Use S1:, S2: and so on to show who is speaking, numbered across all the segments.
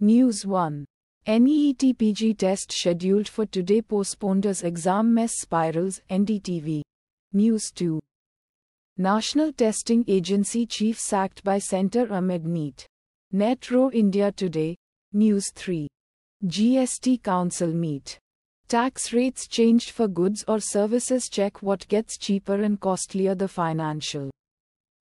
S1: News 1. NEETPG test scheduled for today postponed as exam mess spirals NDTV. News 2. National Testing Agency chief sacked by Center Ahmed NEET. Netro India Today. News 3. GST Council meet. Tax rates changed for goods or services. Check what gets cheaper and costlier. The Financial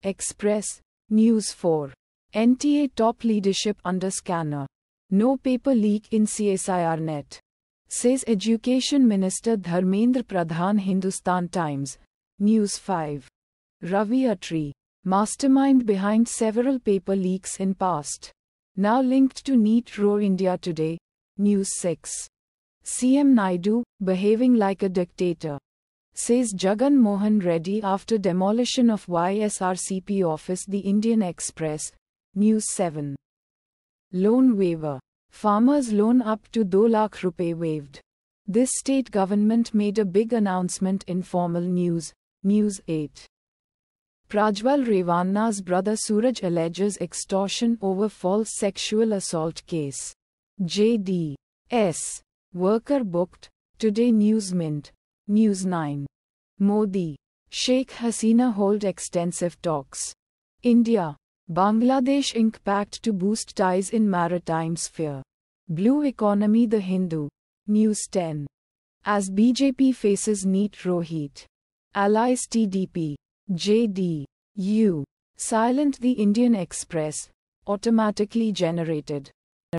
S1: Express. News 4. NTA top leadership under scanner. No paper leak in CSIR net, says Education Minister Dharmendra Pradhan, Hindustan Times, News 5. Ravi Atri, mastermind behind several paper leaks in past, now linked to NEET Row India Today, News 6. CM Naidu, behaving like a dictator, says Jagan Mohan Reddy after demolition of YSRCP office The Indian Express, News 7. Loan waiver. Farmers loan up to 2 lakh rupee waived. This state government made a big announcement in formal news, News 8. Prajwal Revanna's brother Suraj alleges extortion over false sexual assault case. J.D. S. Worker booked, Today News Mint, News 9. Modi, Sheikh Hasina hold extensive talks. India, Bangladesh Inc. Pact to boost ties in maritime sphere. Blue Economy The Hindu. News 10. As BJP faces neat Rohit. Allies TDP. JD. U. Silent The Indian Express. Automatically generated.